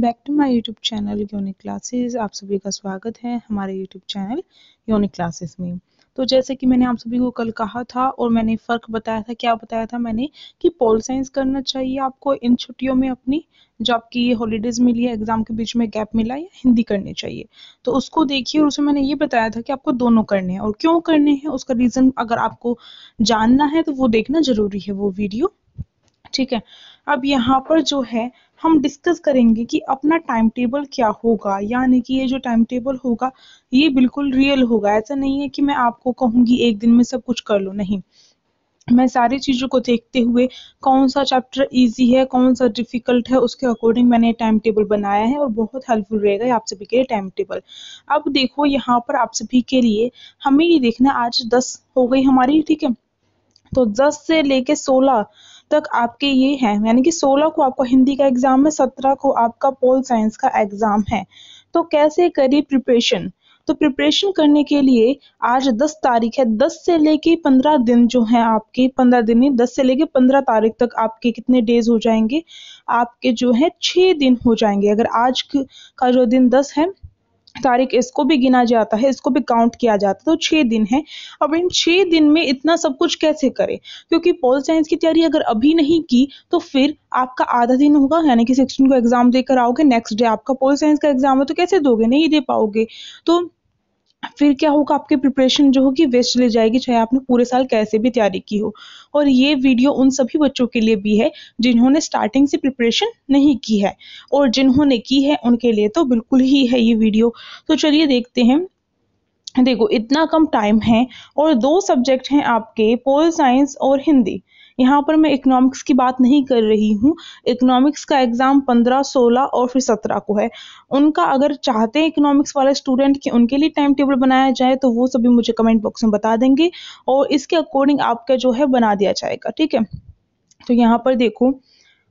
Back to my YouTube channel योनिक classes आप सभी का स्वागत है हमारे यूट्यूब चैनल योनिक क्लासेस में तो जैसे कि मैंने आप सभी को कल कहा था और मैंने फ़र्क बताया था क्या बताया था मैंने कि पोल साइंस करना चाहिए आपको इन छुट्टियों में अपनी जो आपकी ये हॉलीडेज़ मिली है एग्ज़ाम के बीच में गैप मिला या हिंदी करनी चाहिए तो उसको देखिए और उसे मैंने ये बताया था कि आपको दोनों करने हैं और क्यों करने हैं उसका रीज़न अगर आपको जानना है तो वो देखना ज़रूरी है वो वीडियो ठीक है अब यहाँ पर जो है हम डिस्कस करेंगे कि अपना टाइम टेबल क्या होगा यानी कि ये जो टाइम टेबल होगा ये बिल्कुल रियल होगा ऐसा नहीं है कि मैं आपको कहूंगी एक दिन में सब कुछ कर लो नहीं मैं सारी चीज़ों को देखते हुए कौन सा चैप्टर इजी है कौन सा डिफिकल्ट है उसके अकॉर्डिंग मैंने टाइम टेबल बनाया है और बहुत हेल्पफुल रहेगा आप सभी के लिए टाइम टेबल अब देखो यहाँ पर आप सभी के लिए हमें ये देखना आज दस हो गई हमारी ठीक है तो दस से लेके सोलह तक आपके ये हैं यानी कि 16 को आपका हिंदी का एग्ज़ाम है 17 को आपका पोल साइंस का एग्ज़ाम है तो कैसे करी प्रिपरेशन तो प्रिपरेशन करने के लिए आज 10 तारीख है 10 से लेके 15 दिन जो है आपके 15 दिन ही 10 से लेके 15 तारीख तक आपके कितने डेज हो जाएंगे आपके जो है 6 दिन हो जाएंगे अगर आज का जो दिन 10 है तारीख इसको भी गिना जाता है इसको भी काउंट किया जाता है तो छह दिन है अब इन छह दिन में इतना सब कुछ कैसे करें क्योंकि पोल साइंस की तैयारी अगर अभी नहीं की तो फिर आपका आधा दिन होगा यानी कि सिक्सटीन को एग्जाम देकर आओगे नेक्स्ट डे आपका पोल साइंस का एग्जाम है तो कैसे दोगे नहीं दे पाओगे तो फिर क्या होगा आपकी प्रिपरेशन जो होगी वेस्ट चली जाएगी चाहे आपने पूरे साल कैसे भी तैयारी की हो और ये वीडियो उन सभी बच्चों के लिए भी है जिन्होंने स्टार्टिंग से प्रिपरेशन नहीं की है और जिन्होंने की है उनके लिए तो बिल्कुल ही है ये वीडियो तो चलिए देखते हैं देखो इतना कम टाइम है और दो सब्जेक्ट हैं आपके पोल साइंस और हिंदी यहाँ पर मैं इकोनॉमिक्स की बात नहीं कर रही हूँ इकोनॉमिक्स का एग्ज़ाम पंद्रह सोलह और फिर सत्रह को है उनका अगर चाहते हैं इकोनॉमिक्स वाले स्टूडेंट कि उनके लिए टाइम टेबल बनाया जाए तो वो सभी मुझे कमेंट बॉक्स में बता देंगे और इसके अकॉर्डिंग आपका जो है बना दिया जाएगा ठीक है तो यहाँ पर देखो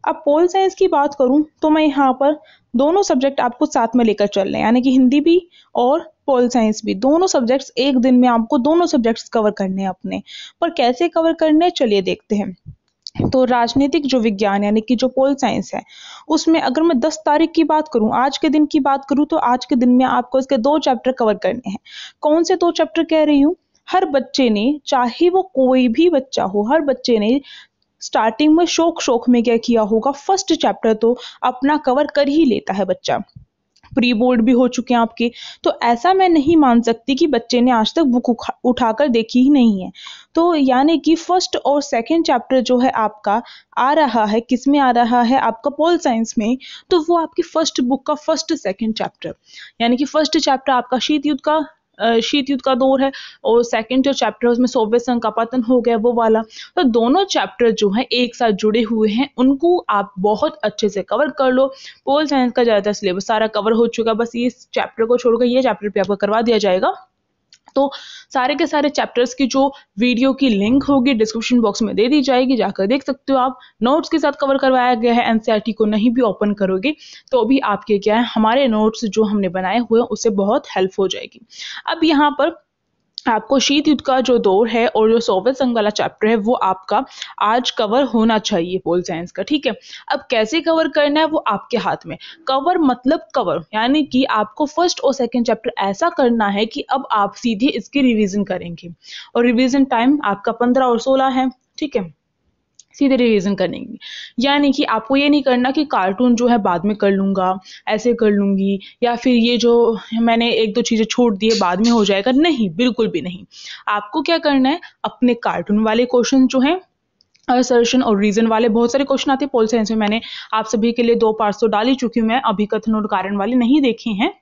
अब पोल साइंस की बात करूँ तो मैं यहाँ पर दोनों सब्जेक्ट आपको साथ में लेकर चल रहे हैं यानी कि हिंदी भी और पॉल साइंस भी दोनों सब्जेक्ट्स एक दिन में आपको दोनों सब्जेक्ट्स कवर करने हैं अपने पर कैसे कवर करने चलिए देखते हैं तो राजनीतिक जो विज्ञान यानी कि जो पोल साइंस है उसमें अगर मैं दस तारीख की बात करूं आज के दिन की बात करूं तो आज के दिन में आपको इसके दो चैप्टर कवर करने हैं कौन से दो चैप्टर कह रही हूँ हर बच्चे ने चाहे वो कोई भी बच्चा हो हर बच्चे ने स्टार्टिंग में शोक शोक में क्या किया होगा फर्स्ट चैप्टर तो अपना कवर कर ही लेता है बच्चा प्री बोर्ड भी हो चुके हैं आपके तो ऐसा मैं नहीं मान सकती कि बच्चे ने आज तक बुक उठाकर देखी ही नहीं है तो यानी कि फर्स्ट और सेकंड चैप्टर जो है आपका आ रहा है किस में आ रहा है आपका पोल साइंस में तो वो आपकी फर्स्ट बुक का फर्स्ट सेकंड चैप्टर यानी कि फर्स्ट चैप्टर आपका शीत युद्ध का शीत युद्ध का दौर है और सेकंड जो चैप्टर है उसमें सोवियत संघ का पतन हो गया वो वाला तो दोनों चैप्टर जो है एक साथ जुड़े हुए हैं उनको आप बहुत अच्छे से कवर कर लो पोल साइंस का ज़्यादातर सिलेबस सारा कवर हो चुका है बस इस चैप्टर को छोड़कर ये चैप्टर भी आपका करवा दिया जाएगा तो सारे के सारे चैप्टर्स की जो वीडियो की लिंक होगी डिस्क्रिप्शन बॉक्स में दे दी जाएगी जाकर देख सकते हो आप नोट्स के साथ कवर करवाया गया है एनसीईआरटी e को नहीं भी ओपन करोगे तो भी आपके क्या है हमारे नोट्स जो हमने बनाए हुए हैं उससे बहुत हेल्प हो जाएगी अब यहाँ पर आपको शीत युद्ध का जो दौर है और जो सोवियत संघ वाला चैप्टर है वो आपका आज कवर होना चाहिए पोल साइंस का ठीक है अब कैसे कवर करना है वो आपके हाथ में कवर मतलब कवर यानी कि आपको फर्स्ट और सेकंड चैप्टर ऐसा करना है कि अब आप सीधे इसकी रिवीजन करेंगे और रिवीजन टाइम आपका पंद्रह और सोलह है ठीक है सीधे रिविजन करेंगे यानी कि आपको ये नहीं करना कि कार्टून जो है बाद में कर लूँगा ऐसे कर लूँगी या फिर ये जो मैंने एक दो चीज़ें छोड़ दी है बाद में हो जाएगा नहीं बिल्कुल भी नहीं आपको क्या करना है अपने कार्टून वाले क्वेश्चन जो हैं सर्शन और रीजन वाले बहुत सारे क्वेश्चन आते हैं पोल साइंस में मैंने आप सभी के लिए दो पार्ट्स तो डाली चुकी हूँ मैं अभी कथन और कारण वाले नहीं देखे हैं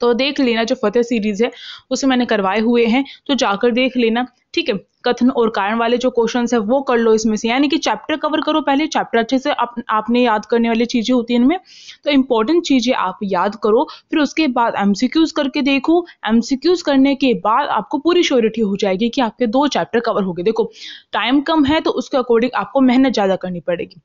तो देख लेना जो फतेह सीरीज है उसे मैंने करवाए हुए हैं तो जाकर देख लेना ठीक है कथन और कारण वाले जो क्वेश्चन है वो कर लो इसमें से यानी कि चैप्टर कवर करो पहले चैप्टर अच्छे से आप, आपने याद करने वाली चीज़ें होती है इनमें तो इंपॉर्टेंट चीज़ें आप याद करो फिर उसके बाद एमसीक्यूज करके देखो एमसीक्यूज करने के बाद आपको पूरी श्योरिटी हो जाएगी कि आपके दो चैप्टर कवर हो गए देखो टाइम कम है तो उसके अकॉर्डिंग आपको मेहनत ज़्यादा करनी पड़ेगी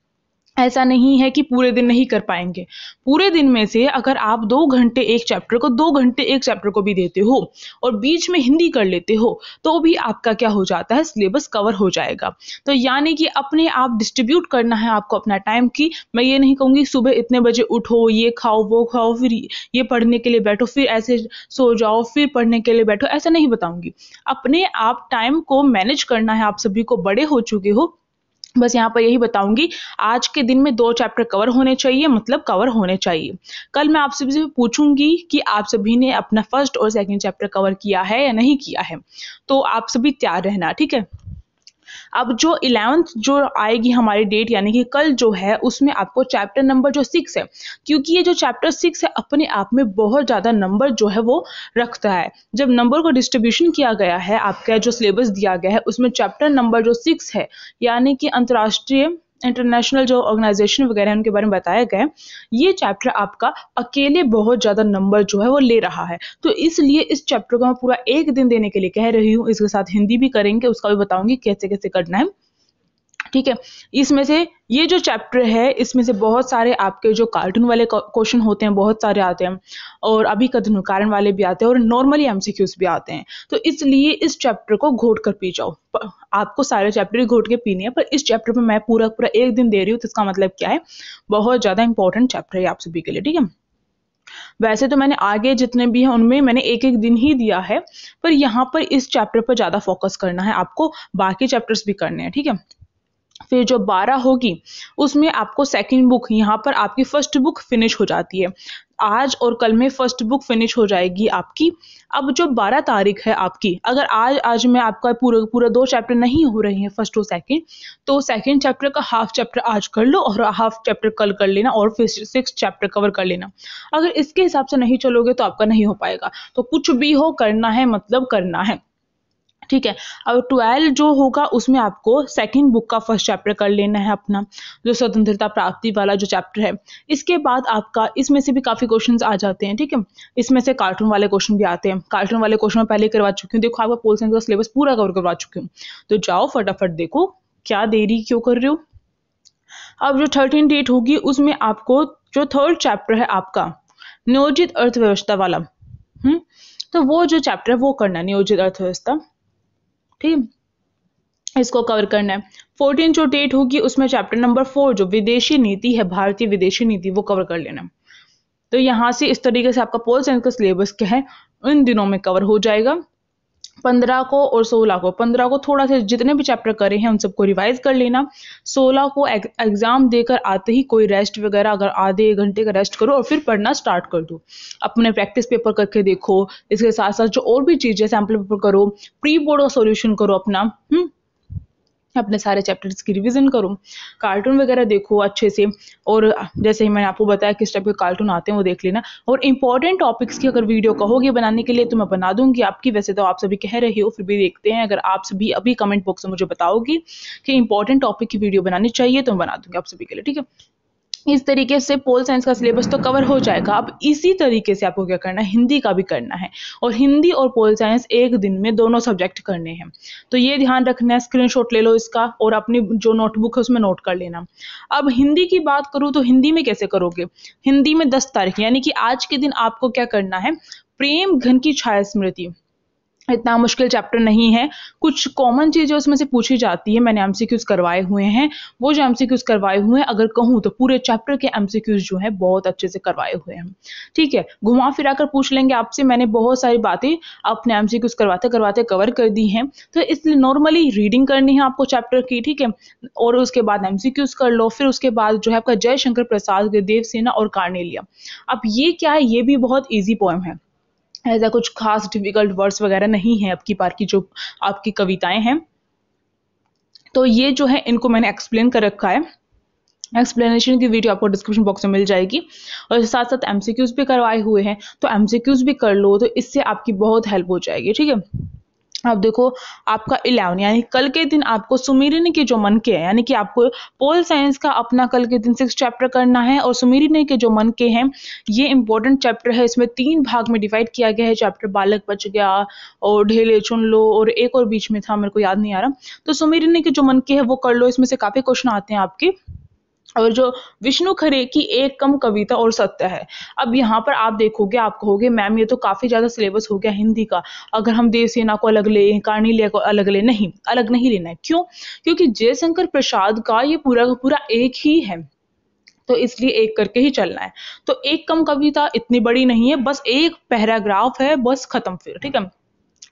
ऐसा नहीं है कि पूरे दिन नहीं कर पाएंगे पूरे दिन में से अगर आप दो घंटे एक चैप्टर को दो घंटे एक चैप्टर को भी देते हो और बीच में हिंदी कर लेते हो तो भी आपका क्या हो जाता है सिलेबस कवर हो जाएगा तो यानी कि अपने आप डिस्ट्रीब्यूट करना है आपको अपना टाइम की मैं ये नहीं कहूँगी सुबह इतने बजे उठो ये खाओ वो खाओ फिर ये पढ़ने के लिए बैठो फिर ऐसे सो जाओ फिर पढ़ने के लिए बैठो ऐसा नहीं बताऊँगी अपने आप टाइम को मैनेज करना है आप सभी को बड़े हो चुके हो बस यहाँ पर यही बताऊंगी आज के दिन में दो चैप्टर कवर होने चाहिए मतलब कवर होने चाहिए कल मैं आप सभी से पूछूंगी कि आप सभी ने अपना फर्स्ट और सेकंड चैप्टर कवर किया है या नहीं किया है तो आप सभी तैयार रहना ठीक है अब जो इलेवंथ जो आएगी हमारी डेट यानी कि कल जो है उसमें आपको चैप्टर नंबर जो सिक्स है क्योंकि ये जो चैप्टर सिक्स है अपने आप में बहुत ज़्यादा नंबर जो है वो रखता है जब नंबर को डिस्ट्रीब्यूशन किया गया है आपका जो सिलेबस दिया गया है उसमें चैप्टर नंबर जो सिक्स है यानी कि अंतर्राष्ट्रीय इंटरनेशनल जो ऑर्गेनाइजेशन वगैरह उनके बारे में बताया गया है ये चैप्टर आपका अकेले बहुत ज़्यादा नंबर जो है वो ले रहा है तो इसलिए इस चैप्टर को मैं पूरा एक दिन देने के लिए कह रही हूँ इसके साथ हिंदी भी करेंगे उसका भी बताऊंगी कैसे कैसे करना है ठीक है इसमें से ये जो चैप्टर है इसमें से बहुत सारे आपके जो कार्टून वाले क्वेश्चन होते हैं बहुत सारे आते हैं और अभी कारण वाले भी आते हैं और नॉर्मली एम भी आते हैं तो इसलिए इस चैप्टर को घोट कर पी जाओ आपको सारे चैप्टर घोट के पीने हैं पर इस चैप्टर पर मैं पूरा पूरा एक दिन दे रही हूँ तो इसका मतलब क्या है बहुत ज़्यादा इंपॉर्टेंट चैप्टर है आप सभी के लिए ठीक है वैसे तो मैंने आगे जितने भी हैं उनमें मैंने एक एक दिन ही दिया है पर यहाँ पर इस चैप्टर पर ज़्यादा फोकस करना है आपको बाकी चैप्टर्स भी करने हैं ठीक है फिर जो बारह होगी उसमें आपको सेकंड बुक यहाँ पर आपकी फर्स्ट बुक फिनिश हो जाती है आज और कल में फर्स्ट बुक फिनिश हो जाएगी आपकी अब जो बारह तारीख है आपकी अगर आज आज में आपका पूरा पूरा दो चैप्टर नहीं हो रही है फर्स्ट और सेकंड तो सेकंड चैप्टर का हाफ चैप्टर आज कर लो और हाफ चैप्टर कल कर लेना और फिर सिक्स चैप्टर कवर कर लेना अगर इसके हिसाब से नहीं चलोगे तो आपका नहीं हो पाएगा तो कुछ भी हो करना है मतलब करना है ठीक है और ट्वेल्व जो होगा उसमें आपको सेकेंड बुक का फर्स्ट चैप्टर कर लेना है अपना जो स्वतंत्रता प्राप्ति वाला जो चैप्टर है इसके बाद आपका इसमें से भी काफ़ी क्वेश्चन आ जाते हैं ठीक है इसमें से कार्टून वाले क्वेश्चन भी आते हैं कार्टून वाले क्वेश्चन मैं पहले करवा चुकी हूँ देखो आपका पोल का सिलेबस पूरा कवर करवा चुकी हूँ तो जाओ फटाफट देखो क्या देरी क्यों कर रहे हो अब जो थर्टीन डेट होगी उसमें आपको जो थर्ड चैप्टर है आपका नियोजित अर्थव्यवस्था वाला हम्म तो वो जो चैप्टर है वो करना नियोजित अर्थव्यवस्था ठीक इसको कवर करना है फोर्टीन जो डेट होगी उसमें चैप्टर नंबर फोर जो विदेशी नीति है भारतीय विदेशी नीति वो कवर कर लेना तो यहाँ से इस तरीके से आपका पोल साइंस का सिलेबस क्या है इन दिनों में कवर हो जाएगा पंद्रह को और सोलह को पंद्रह को थोड़ा सा जितने भी चैप्टर करे हैं उन सबको रिवाइज कर लेना सोलह को एग्जाम देकर आते ही कोई रेस्ट वगैरह अगर आधे एक घंटे का रेस्ट करो और फिर पढ़ना स्टार्ट कर दो अपने प्रैक्टिस पेपर करके देखो इसके साथ साथ जो और भी चीज़ें सैम्पल पेपर करो प्री बोर्ड का सोल्यूशन करो अपना हुँ? हम्म? अपने सारे चैप्टर्स की रिवीजन करो कार्टून वगैरह देखो अच्छे से और जैसे ही मैंने आपको बताया किस टाइप के कार्टून आते हैं वो देख लेना और इंपॉर्टेंट टॉपिक्स की अगर वीडियो कहोगे बनाने के लिए तो मैं बना दूंगी आपकी वैसे तो आप सभी कह रहे हो फिर भी देखते हैं अगर आप सभी अभी कमेंट बॉक्स में मुझे बताओगी कि इंपॉर्टेंट टॉपिक की वीडियो बनानी चाहिए तो मैं बना दूंगी आप सभी के लिए ठीक है इस तरीके से पोल साइंस का सिलेबस तो कवर हो जाएगा अब इसी तरीके से आपको क्या करना है हिंदी का भी करना है और हिंदी और पोल साइंस एक दिन में दोनों सब्जेक्ट करने हैं तो ये ध्यान रखना है शॉट ले लो इसका और अपनी जो नोटबुक है उसमें नोट कर लेना अब हिंदी की बात करूँ तो हिंदी में कैसे करोगे हिंदी में दस तारीख यानी कि आज के दिन आपको क्या करना है प्रेम घन की छाया स्मृति इतना मुश्किल चैप्टर नहीं है कुछ कॉमन चीज़ें उसमें से पूछी जाती है मैंने एम करवाए हुए हैं वो जो एम करवाए हुए हैं अगर कहूँ तो पूरे चैप्टर के एम जो है बहुत अच्छे से करवाए हुए हैं ठीक है घुमा फिरा कर पूछ लेंगे आपसे मैंने बहुत सारी बातें अपने एम करवाते करवाते कवर कर दी हैं तो इसलिए नॉर्मली रीडिंग करनी है आपको चैप्टर की ठीक है और उसके बाद एम कर लो फिर उसके बाद जो है आपका जयशंकर प्रसाद देवसेना और कार्नेलिया अब ये क्या है ये भी बहुत ईजी पोएम है ऐसा कुछ खास डिफ़िकल्ट वर्ड्स वगैरह नहीं है आपकी बार की जो आपकी कविताएं हैं तो ये जो है इनको मैंने एक्सप्लेन कर रखा है एक्सप्लेनेशन की वीडियो आपको डिस्क्रिप्शन बॉक्स में मिल जाएगी और साथ साथ एमसीक्यूज भी करवाए हुए हैं तो एमसीक्यूज भी कर लो तो इससे आपकी बहुत हेल्प हो जाएगी ठीक है अब देखो आपका इलेवन यानी कल के दिन आपको सुमेरिन के जो मन के हैं यानी कि आपको पोल साइंस का अपना कल के दिन सिक्स चैप्टर करना है और सुमेरिन के जो मन के हैं ये इंपॉर्टेंट चैप्टर है इसमें तीन भाग में डिवाइड किया गया है चैप्टर बालक बच गया और ढेले चुन लो और एक और बीच में था मेरे को याद नहीं आ रहा तो सुमेरिन के जो मन के है वो कर लो इसमें से काफ़ी क्वेश्चन आते हैं आपके और जो विष्णु खरे की एक कम कविता और सत्य है अब यहाँ पर आप देखोगे आप कहोगे मैम ये तो काफ़ी ज़्यादा सिलेबस हो गया हिंदी का अगर हम देवसेना को अलग ले ले को अलग ले नहीं अलग नहीं लेना है क्यों क्योंकि जयशंकर प्रसाद का ये पूरा का पूरा एक ही है तो इसलिए एक करके ही चलना है तो एक कम कविता इतनी बड़ी नहीं है बस एक पैराग्राफ है बस खत्म फिर ठीक है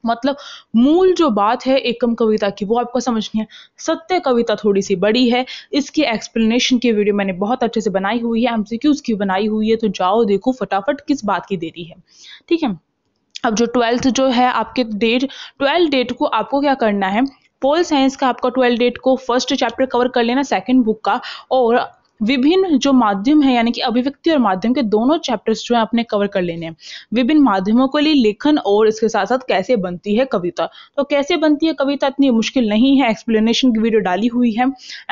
मतलब मूल जो बात है एकम कविता की वो आपको समझनी है सत्य कविता थोड़ी सी बड़ी है इसकी एक्सप्लेनेशन की वीडियो मैंने बहुत अच्छे से बनाई हुई है क्यों उसकी बनाई हुई है तो जाओ देखो फटाफट किस बात की देरी है ठीक है अब जो ट्वेल्थ जो है आपके डेट ट्वेल्थ डेट को आपको क्या करना है पोल साइंस का आपका ट्वेल्थ डेट को फर्स्ट चैप्टर कवर कर लेना सेकंड बुक का और विभिन्न जो माध्यम है यानी कि अभिव्यक्ति और माध्यम के दोनों चैप्टर्स जो है अपने कवर कर लेने हैं विभिन्न माध्यमों के लिए लेखन और इसके साथ साथ कैसे बनती है कविता तो कैसे बनती है कविता इतनी मुश्किल नहीं है एक्सप्लेनेशन की वीडियो डाली हुई है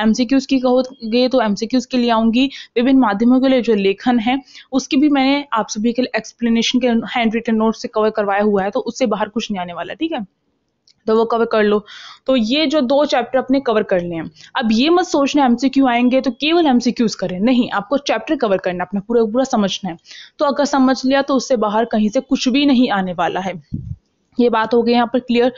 एमसीक्यूज की गए तो एमसीक्यूज के लिए आऊंगी विभिन्न माध्यमों के लिए जो लेखन है उसकी भी मैंने आप सभी के लिए एक्सप्लेनेशन के हैंड रिटन नोट से कवर करवाया हुआ है तो उससे बाहर कुछ नहीं आने वाला ठीक है तो वो कवर कर लो तो ये जो दो चैप्टर अपने कवर कर लिए अब ये मत सोचना एमसीक्यू आएंगे तो केवल एमसीक्यूज करें नहीं आपको चैप्टर कवर करना है अपना पूरा पूरा समझना है तो अगर समझ लिया तो उससे बाहर कहीं से कुछ भी नहीं आने वाला है ये बात हो गई यहाँ पर क्लियर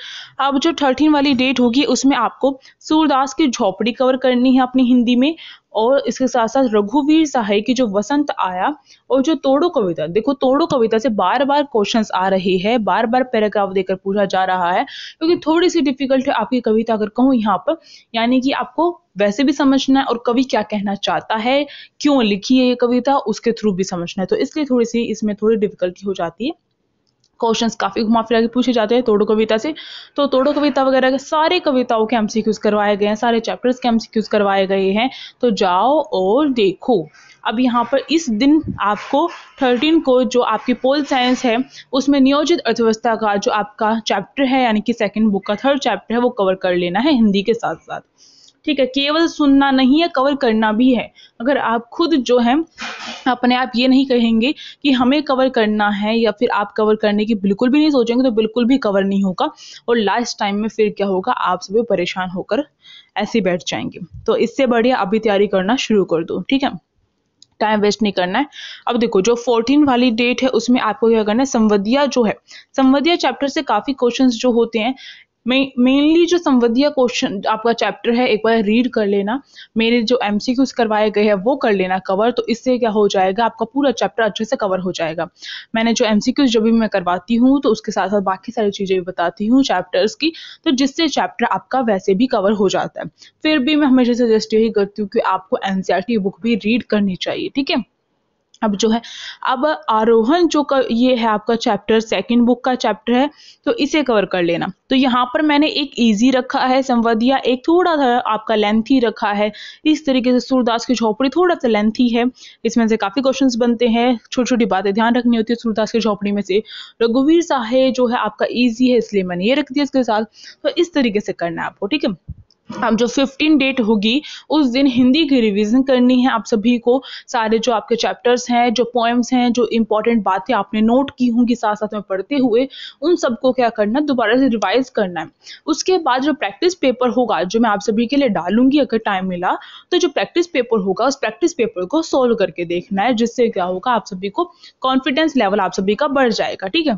अब जो थर्टीन वाली डेट होगी उसमें आपको सूरदास की झोपड़ी कवर करनी है अपनी हिंदी में और इसके साथ साथ रघुवीर सहाय की जो वसंत आया और जो तोड़ो कविता देखो तोड़ो कविता से बार बार क्वेश्चंस आ रहे हैं बार बार पैराग्राफ देकर पूछा जा रहा है क्योंकि थोड़ी सी डिफिकल्ट है आपकी कविता अगर कहूँ यहाँ पर यानी कि आपको वैसे भी समझना है और कवि क्या कहना चाहता है क्यों लिखी है ये कविता उसके थ्रू भी समझना है तो इसलिए थोड़ी सी इसमें थोड़ी डिफिकल्टी हो जाती है क्वेश्चंस काफ़ी घुमा फिरा के पूछे जाते हैं तोड़ो कविता से तो तोड़ो कविता वगैरह के सारे कविताओं के एम करवाए गए हैं सारे चैप्टर्स के एम करवाए गए हैं तो जाओ और देखो अब यहाँ पर इस दिन आपको थर्टीन को जो आपकी पोल साइंस है उसमें नियोजित अर्थव्यवस्था का जो आपका चैप्टर है यानी कि सेकेंड बुक का थर्ड चैप्टर है वो कवर कर लेना है हिंदी के साथ साथ ठीक है केवल सुनना नहीं है कवर करना भी है अगर आप खुद जो है अपने आप ये नहीं कहेंगे कि हमें कवर करना है या फिर आप कवर करने की बिल्कुल भी नहीं सोचेंगे तो बिल्कुल भी कवर नहीं होगा और लास्ट टाइम में फिर क्या होगा आप सभी परेशान होकर ऐसे बैठ जाएंगे तो इससे बढ़िया अभी तैयारी करना शुरू कर दो ठीक है टाइम वेस्ट नहीं करना है अब देखो जो फोर्टीन वाली डेट है उसमें आपको क्या करना है संवदिया जो है संवदिया चैप्टर से काफ़ी क्वेश्चंस जो होते हैं मेनली जो संवदिया क्वेश्चन आपका चैप्टर है एक बार रीड कर लेना मेरे जो एम करवाए गए हैं वो कर लेना कवर तो इससे क्या हो जाएगा आपका पूरा चैप्टर अच्छे से कवर हो जाएगा मैंने जो एम जब भी मैं करवाती हूँ तो उसके साथ साथ बाकी सारी चीज़ें भी बताती हूँ चैप्टर्स की तो जिससे चैप्टर आपका वैसे भी कवर हो जाता है फिर भी मैं हमेशा सजेस्ट यही करती हूँ कि आपको एन बुक e भी रीड करनी चाहिए ठीक है अब जो है अब आरोहण जो कर, ये है आपका चैप्टर सेकंड बुक का चैप्टर है तो इसे कवर कर लेना तो यहाँ पर मैंने एक इजी रखा है संवदिया एक थोड़ा सा आपका लेंथी रखा है इस तरीके से सूरदास की झोपड़ी थोड़ा सा लेंथी है इसमें से काफ़ी क्वेश्चंस बनते हैं छोटी छोटी बातें ध्यान रखनी होती है सूरदास की झोपड़ी में से रघुवीर साहे जो है आपका ईजी है इसलिए मैंने ये रख दिया इसके साथ तो इस तरीके से करना है आपको ठीक है अब जो फिफ्टीन डेट होगी उस दिन हिंदी की रिवीजन करनी है आप सभी को सारे जो आपके चैप्टर्स हैं जो पोएम्स हैं जो इंपॉर्टेंट बातें आपने नोट की होंगी साथ साथ में पढ़ते हुए उन सबको क्या करना है दोबारा से रिवाइज करना है उसके बाद जो प्रैक्टिस पेपर होगा जो मैं आप सभी के लिए डालूंगी अगर टाइम मिला तो जो प्रैक्टिस पेपर होगा उस प्रैक्टिस पेपर को सोल्व करके देखना है जिससे क्या होगा आप सभी को कॉन्फिडेंस लेवल आप सभी का बढ़ जाएगा ठीक है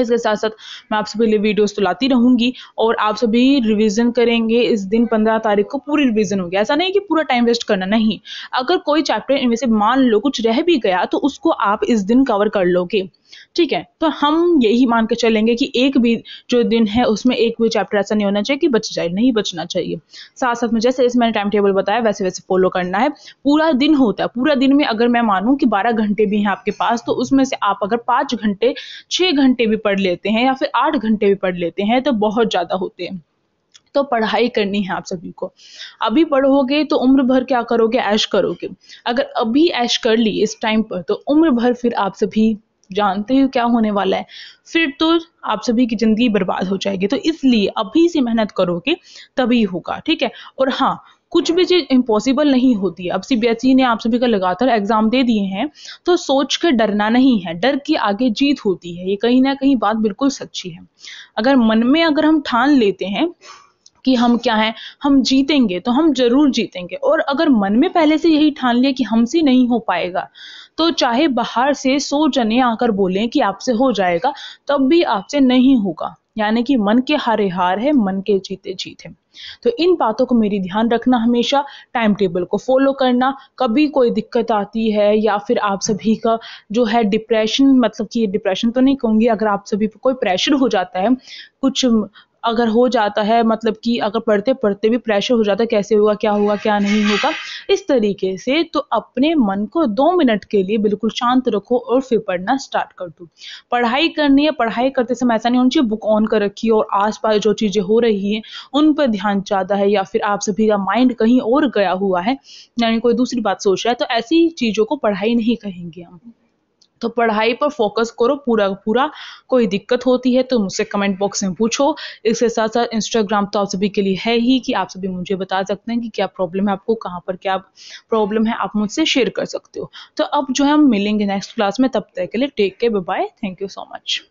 इसके साथ साथ मैं आप सभी लिए वीडियोस तो लाती रहूंगी और आप सभी रिवीजन करेंगे इस दिन पंद्रह तारीख को पूरी रिवीजन होगी ऐसा नहीं कि पूरा टाइम वेस्ट करना नहीं अगर कोई चैप्टर इनमें से मान लो कुछ रह भी गया तो उसको आप इस दिन कवर कर लोगे ठीक है तो हम यही मान के चलेंगे कि एक भी जो दिन है उसमें एक भी चैप्टर ऐसा नहीं होना चाहिए कि बच जाए नहीं बचना चाहिए साथ साथ में जैसे जैसे मैंने टाइम टेबल बताया वैसे वैसे फॉलो करना है पूरा दिन होता है पूरा दिन में अगर मैं मानूं कि 12 घंटे भी हैं आपके पास तो उसमें से आप अगर पांच घंटे छह घंटे भी पढ़ लेते हैं या फिर आठ घंटे भी पढ़ लेते हैं तो बहुत ज़्यादा होते हैं तो पढ़ाई करनी है आप सभी को अभी पढ़ोगे तो उम्र भर क्या करोगे ऐश करोगे अगर अभी ऐश कर ली इस टाइम पर तो उम्र भर फिर आप सभी जानते हो क्या होने वाला है फिर तो आप सभी की ज़िंदगी बर्बाद हो जाएगी तो इसलिए अभी से मेहनत करोगे तभी होगा ठीक है और हाँ कुछ भी चीज़ इम्पॉसिबल नहीं होती है अब सी ने आप सभी का लगातार एग्जाम दे दिए हैं तो सोच के डरना नहीं है डर के आगे जीत होती है ये कहीं ना कहीं बात बिल्कुल सच्ची है अगर मन में अगर हम ठान लेते हैं कि हम क्या हैं हम जीतेंगे तो हम जरूर जीतेंगे और अगर मन में पहले से यही ठान लिया कि हमसे नहीं हो पाएगा तो चाहे बाहर से सौ जने आकर बोलें कि आपसे हो जाएगा तब भी आपसे नहीं होगा यानी कि मन के हारे हार है मन के जीते जीत है तो इन बातों को मेरी ध्यान रखना हमेशा टाइम टेबल को फॉलो करना कभी कोई दिक्कत आती है या फिर आप सभी का जो है डिप्रेशन मतलब कि डिप्रेशन तो नहीं कहूंगी अगर आप सभी पर कोई प्रेशर हो जाता है कुछ अगर हो जाता है मतलब कि अगर पढ़ते पढ़ते भी प्रेशर हो जाता है कैसे होगा क्या होगा क्या नहीं होगा इस तरीके से तो अपने मन को दो मिनट के लिए बिल्कुल शांत रखो और फिर पढ़ना स्टार्ट कर दो पढ़ाई करनी है पढ़ाई करते समय ऐसा नहीं होना चाहिए बुक ऑन कर रखी और और पास जो चीज़ें हो रही हैं उन पर ध्यान ज़्यादा है या फिर आप सभी का माइंड कहीं और गया हुआ है यानी कोई दूसरी बात सोच रहा है तो ऐसी चीज़ों को पढ़ाई नहीं कहेंगे हम तो पढ़ाई पर फोकस करो पूरा पूरा कोई दिक्कत होती है तो मुझसे कमेंट बॉक्स में पूछो इसके साथ साथ इंस्टाग्राम तो आप सभी के लिए है ही कि आप सभी मुझे बता सकते हैं कि क्या प्रॉब्लम है आपको कहाँ पर क्या प्रॉब्लम है आप मुझसे शेयर कर सकते हो तो अब जो है हम मिलेंगे नेक्स्ट क्लास में तब तक के लिए take care bye thank you so much